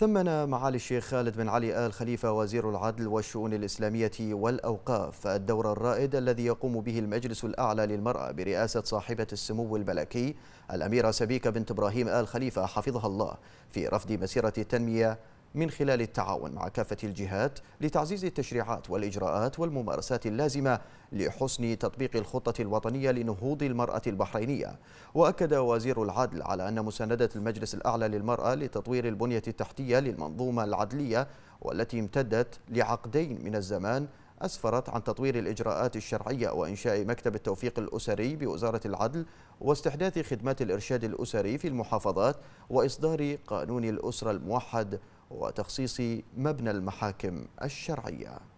ثمن معالي الشيخ خالد بن علي آل خليفة وزير العدل والشؤون الإسلامية والأوقاف الدور الرائد الذي يقوم به المجلس الأعلى للمرأة برئاسة صاحبة السمو الملكي الأميرة سبيكة بنت إبراهيم آل خليفة حفظها الله في رفض مسيرة التنمية من خلال التعاون مع كافة الجهات لتعزيز التشريعات والإجراءات والممارسات اللازمة لحسن تطبيق الخطة الوطنية لنهوض المرأة البحرينية وأكد وزير العدل على أن مساندة المجلس الأعلى للمرأة لتطوير البنية التحتية للمنظومة العدلية والتي امتدت لعقدين من الزمان أسفرت عن تطوير الإجراءات الشرعية وإنشاء مكتب التوفيق الأسري بوزارة العدل واستحداث خدمات الإرشاد الأسري في المحافظات وإصدار قانون الأسرة الموحد وتخصيص مبنى المحاكم الشرعيه